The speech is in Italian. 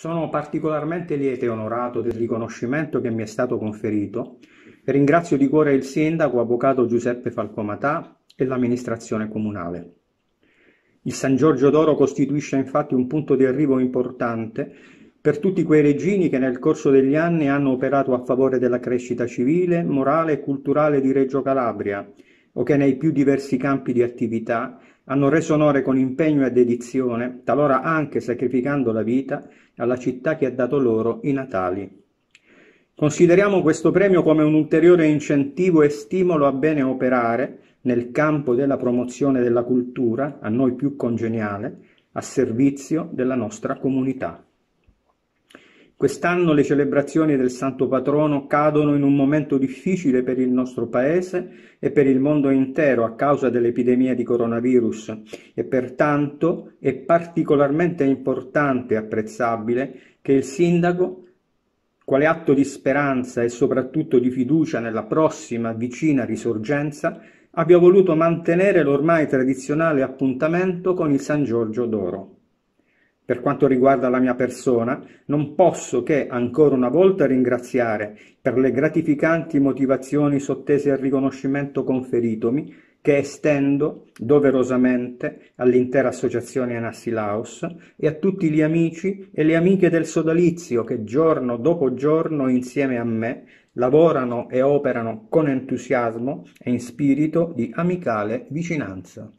Sono particolarmente lieto e onorato del riconoscimento che mi è stato conferito e ringrazio di cuore il sindaco avvocato Giuseppe Falcomatà e l'amministrazione comunale. Il San Giorgio d'Oro costituisce infatti un punto di arrivo importante per tutti quei regini che nel corso degli anni hanno operato a favore della crescita civile, morale e culturale di Reggio Calabria o che nei più diversi campi di attività hanno reso onore con impegno e dedizione, talora anche sacrificando la vita, alla città che ha dato loro i natali. Consideriamo questo premio come un ulteriore incentivo e stimolo a bene operare nel campo della promozione della cultura, a noi più congeniale, a servizio della nostra comunità. Quest'anno le celebrazioni del Santo Patrono cadono in un momento difficile per il nostro Paese e per il mondo intero a causa dell'epidemia di coronavirus e pertanto è particolarmente importante e apprezzabile che il Sindaco, quale atto di speranza e soprattutto di fiducia nella prossima vicina risorgenza, abbia voluto mantenere l'ormai tradizionale appuntamento con il San Giorgio d'Oro. Per quanto riguarda la mia persona, non posso che ancora una volta ringraziare per le gratificanti motivazioni sottese al riconoscimento conferitomi, che estendo doverosamente all'intera associazione Anassilaus e a tutti gli amici e le amiche del sodalizio che giorno dopo giorno insieme a me lavorano e operano con entusiasmo e in spirito di amicale vicinanza.